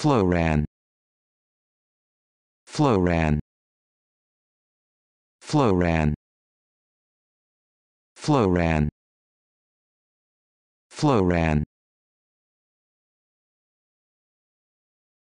Floran Floran Floran Floran Floran